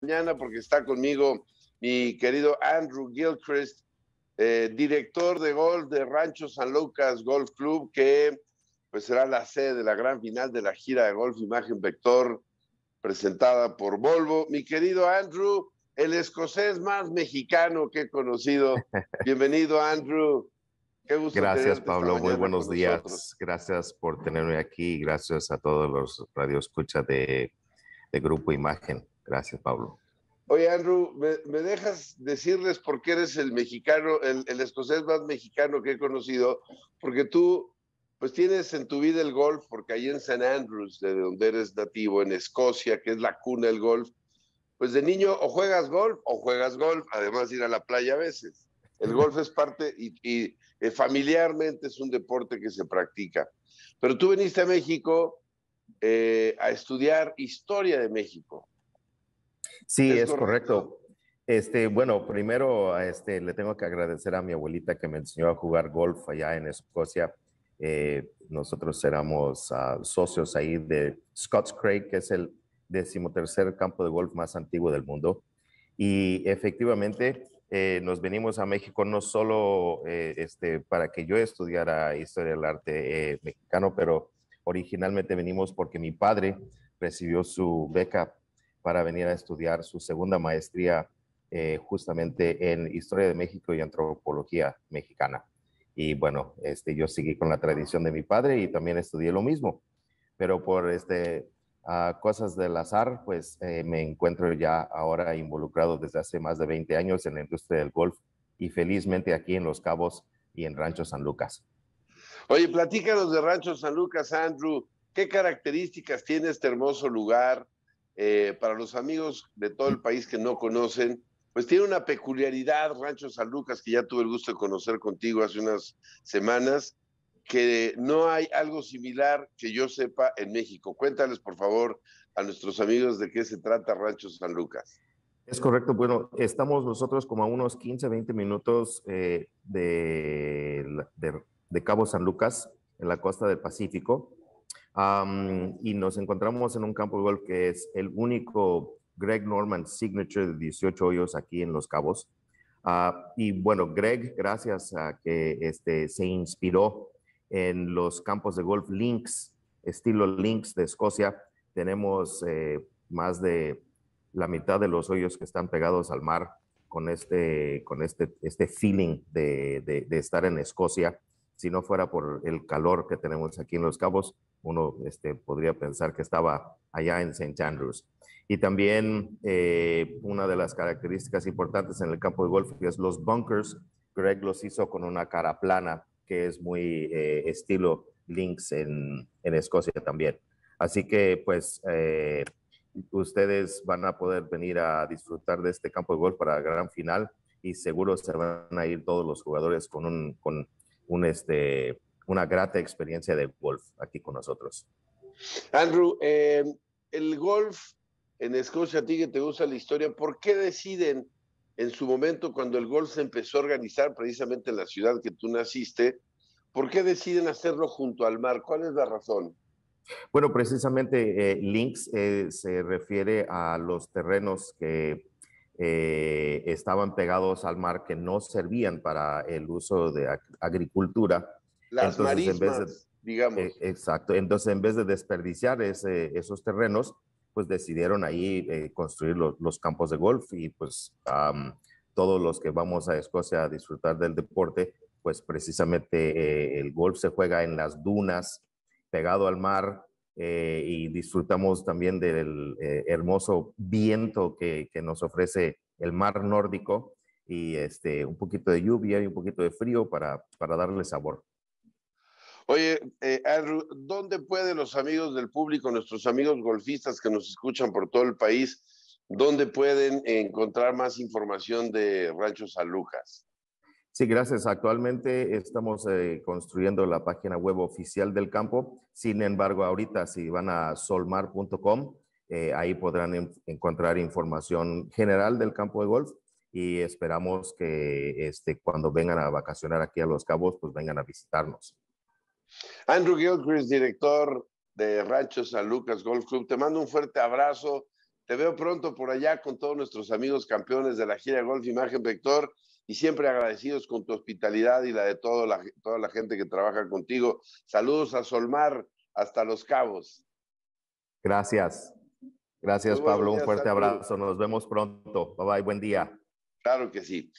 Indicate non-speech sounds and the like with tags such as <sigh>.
mañana porque está conmigo mi querido Andrew Gilchrist, eh, director de golf de Rancho San Lucas Golf Club, que pues será la sede de la gran final de la gira de golf Imagen Vector presentada por Volvo. Mi querido Andrew, el escocés más mexicano que he conocido. <laughs> Bienvenido, Andrew. gracias, Pablo. Muy buenos días. Gracias por tenerme aquí. Gracias a todos los radioescuchas de, de Grupo Imagen. Gracias, Pablo. Oye, Andrew, ¿me, dejas decirles por qué eres el mexicano, el, escocés más mexicano que he conocido? Porque tú, pues tienes en tu vida el golf, porque ahí en San Andrews, de donde eres nativo, en Escocia, que es la cuna del golf, pues de niño o juegas golf o juegas golf, además ir a la playa a veces. El golf es parte y, eh, familiarmente es un deporte que se practica. Pero tú viniste a México eh, a estudiar historia de México. Sí, es, correcto. Este, bueno, primero este, le tengo que agradecer a mi abuelita que me enseñó a jugar golf allá en Escocia. Eh, nosotros éramos ah, socios ahí de Scotts Craig, que es el decimotercer campo de golf más antiguo del mundo. Y efectivamente eh, nos venimos a México no solo eh, este, para que yo estudiara historia del arte mexicano, pero originalmente venimos porque mi padre recibió su beca para venir a estudiar su segunda maestría eh, justamente en Historia de México y Antropología Mexicana. Y bueno, este, yo seguí con la tradición de mi padre y también estudié lo mismo, pero por este, ah, cosas del azar, pues eh, me encuentro ya ahora involucrado desde hace más de 20 años en la industria del golf y felizmente aquí en Los Cabos y en Rancho San Lucas. Oye, platícanos de Rancho San Lucas, Andrew. ¿Qué características tiene este hermoso lugar? Eh, para los amigos de todo el país que no conocen, pues tiene una peculiaridad Rancho San Lucas, que ya tuve el gusto de conocer contigo hace unas semanas, que no hay algo similar que yo sepa en México. Cuéntales, por favor, a nuestros amigos de qué se trata Rancho San Lucas. Es correcto, bueno, estamos nosotros como a unos 15, 20 minutos eh, de, de, de Cabo San Lucas, en la costa del Pacífico y nos encontramos en un campo de golf que es el único Greg Norman Signature de 18 hoyos aquí en Los Cabos. Ah, y bueno, Greg, gracias a que este, se inspiró en los campos de golf Links, estilo Links de Escocia, tenemos eh, más de la mitad de los hoyos que están pegados al mar con este, con este, este feeling de, de, de estar en Escocia. Si no fuera por el calor que tenemos aquí en Los Cabos, uno este, podría pensar que estaba allá en St. Andrews. Y también eh, una de las características importantes en el campo de golf es los bunkers. Greg los hizo con una cara plana, que es muy eh, estilo Links en, Escocia también. Así que pues eh, ustedes van a poder venir a disfrutar de este campo de golf para la gran final y seguro se van a ir todos los jugadores con un, con un este, una grata experiencia de golf aquí con nosotros. Andrew, em, el golf en Escocia, a ti que te gusta la historia, ¿por qué deciden en su momento cuando el golf se empezó a organizar precisamente en la ciudad que tú naciste, ¿por qué deciden hacerlo junto al mar? ¿Cuál es la razón? Bueno, precisamente eh, Lynx Links eh, se refiere a los terrenos que eh, estaban pegados al mar que no servían para el uso de agricultura las entonces, en vez de, digamos. E, exacto. Entonces, en vez de desperdiciar esos terrenos, pues decidieron ahí eh, construir los, campos de golf y pues todos los que vamos a Escocia a disfrutar del deporte, pues precisamente eh, el golf se juega en las dunas, pegado al mar, eh, y disfrutamos también del hermoso viento que, nos ofrece el mar nórdico y este, un poquito de lluvia y un poquito de frío para darle sabor. Oye, eh, ¿dónde pueden los amigos del público, nuestros amigos golfistas que nos escuchan por todo el país, dónde pueden encontrar más información de Ranchos Alujas? Sí, gracias. Actualmente estamos eh, construyendo la página web oficial del campo. Sin embargo, ahorita si van a solmar.com, eh, ahí podrán encontrar información general del campo de golf y esperamos que este, cuando vengan a vacacionar aquí a Los Cabos, pues vengan a visitarnos. Andrew Gilchrist, director de Rancho San Lucas Golf Club, te mando un fuerte abrazo. Te veo pronto por allá con todos nuestros amigos campeones de la gira Golf Imagen Vector y siempre agradecidos con tu hospitalidad y la de toda la, gente que trabaja contigo. Saludos a Solmar hasta Los Cabos. Gracias. Gracias, Pablo. un fuerte abrazo. Nos vemos pronto. Bye bye. Buen día. Claro que sí.